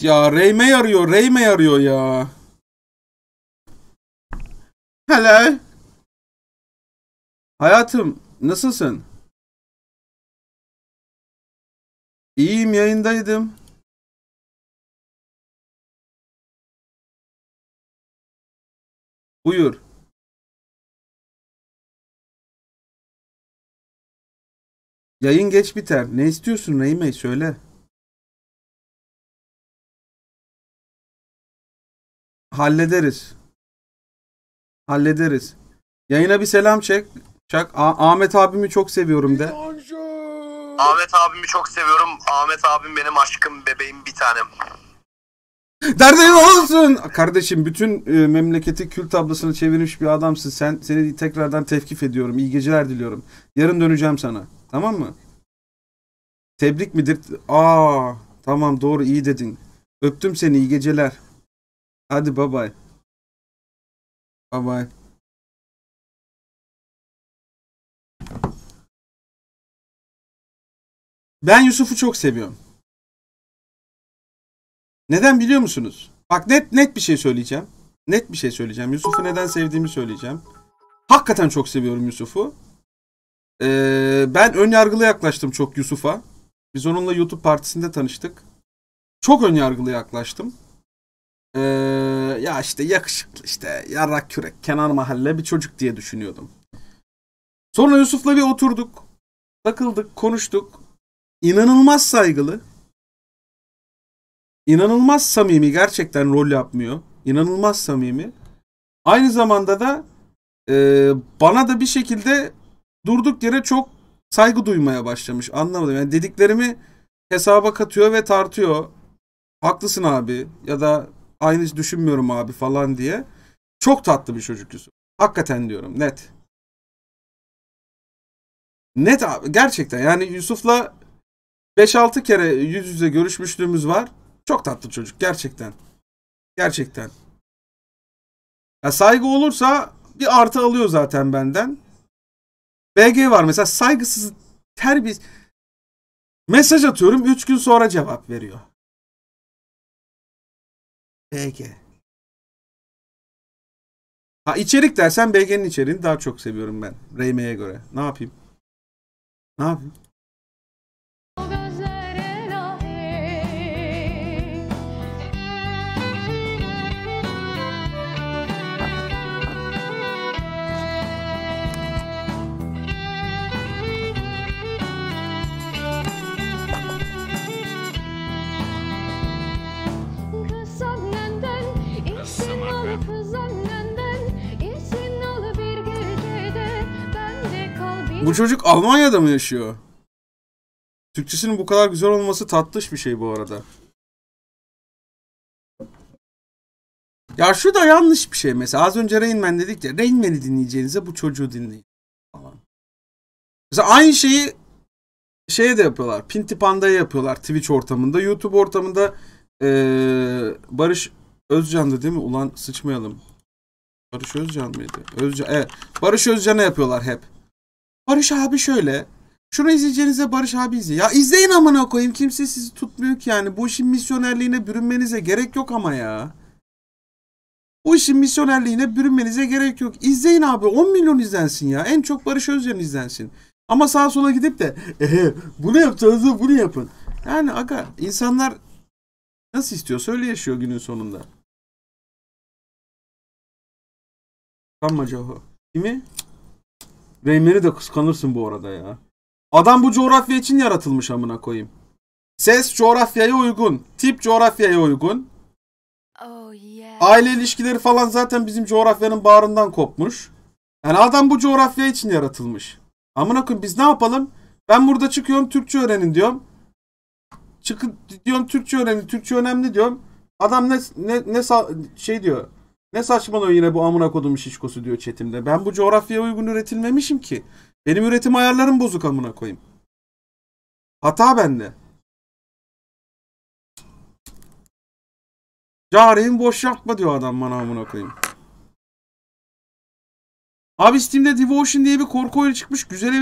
Ya Reyme arıyor, Reyme arıyor ya. Hello. Hayatım, nasılsın? İyiyim, yayındaydım. Buyur. Yayın geç biter. Ne istiyorsun Reyme? Söyle. hallederiz. Hallederiz. Yayına bir selam çek. Çak Ahmet abimi çok seviyorum de. Ahmet abimi çok seviyorum. Ahmet abim benim aşkım, bebeğim, bir tanem. Derdin olsun. Kardeşim bütün e, memleketi kül tablasına çevirmiş bir adamsın. Sen seni tekrardan tevkif ediyorum. İyi geceler diliyorum. Yarın döneceğim sana. Tamam mı? Tebrik midir? Aa, tamam doğru iyi dedin. Öptüm seni iyi geceler. Hadi bye bye. Bye bye. Ben Yusuf'u çok seviyorum. Neden biliyor musunuz? Bak net net bir şey söyleyeceğim. Net bir şey söyleyeceğim. Yusuf'u neden sevdiğimi söyleyeceğim. Hakikaten çok seviyorum Yusuf'u. Ee, ben ön yargılı yaklaştım çok Yusuf'a. Biz onunla YouTube partisinde tanıştık. Çok ön yargılı yaklaştım. Ee, ya işte yakışıklı işte yarrak kürek kenar mahalle bir çocuk diye düşünüyordum. Sonra Yusuf'la bir oturduk. Takıldık, konuştuk. İnanılmaz saygılı. İnanılmaz samimi. Gerçekten rol yapmıyor. İnanılmaz samimi. Aynı zamanda da e, bana da bir şekilde durduk yere çok saygı duymaya başlamış. Anlamadım. Yani dediklerimi hesaba katıyor ve tartıyor. Haklısın abi ya da aynı düşünmüyorum abi falan diye. Çok tatlı bir çocuk Yusuf. Hakikaten diyorum net. Net abi gerçekten yani Yusuf'la 5-6 kere yüz yüze görüşmüşlüğümüz var. Çok tatlı çocuk gerçekten. Gerçekten. Ya saygı olursa bir artı alıyor zaten benden. BG var mesela saygısız terbiye mesaj atıyorum 3 gün sonra cevap veriyor. BG. Ha içerik dersen BG'nin içeriğini daha çok seviyorum ben. Reyme'ye göre. Ne yapayım? Ne yapayım? Bu çocuk Almanya'da mı yaşıyor? Türkçesinin bu kadar güzel olması tatlış bir şey bu arada. Ya şu da yanlış bir şey mesela. Az önce Rain Man dedik ya. Rain Man'i dinleyeceğinize bu çocuğu dinleyin. Falan. Mesela aynı şeyi şeye de yapıyorlar. Pinti Panda'ya yapıyorlar. Twitch ortamında. YouTube ortamında ee, Barış Özcan'dı değil mi? Ulan sıçmayalım. Barış Özcan mıydı? Özcan, evet. Barış Özcan'a yapıyorlar hep. Barış abi şöyle. Şunu izleyeceğinize Barış abi izle. Ya izleyin amına koyayım. Kimse sizi tutmuyor ki yani. Bu işin misyonerliğine bürünmenize gerek yok ama ya. Bu işin misyonerliğine bürünmenize gerek yok. İzleyin abi. 10 milyon izlensin ya. En çok Barış Özcan izlensin. Ama sağa sola gidip de ee, bunu yapacağınızı bunu yapın. Yani aga insanlar nasıl istiyor, öyle yaşıyor günün sonunda. Kanma Cahu. Kimi? Rayman'i de kıskanırsın bu arada ya. Adam bu coğrafya için yaratılmış amına koyayım. Ses coğrafyaya uygun. Tip coğrafyaya uygun. Oh, Aile ilişkileri falan zaten bizim coğrafyanın bağrından kopmuş. Yani adam bu coğrafya için yaratılmış. Amına koyayım biz ne yapalım? Ben burada çıkıyorum Türkçe öğrenin diyorum. Çıkın diyorum Türkçe öğrenin. Türkçe önemli diyorum. Adam ne ne ne şey diyor. Ne saçmalıyor yine bu amına kodum şişkosu diyor chatimde. Ben bu coğrafyaya uygun üretilmemişim ki. Benim üretim ayarlarım bozuk amına koyayım. Hata bende. Careyim boş yapma diyor adam bana amına koyayım. Abi Steam'de Devotion diye bir korku oyunu çıkmış. Güzel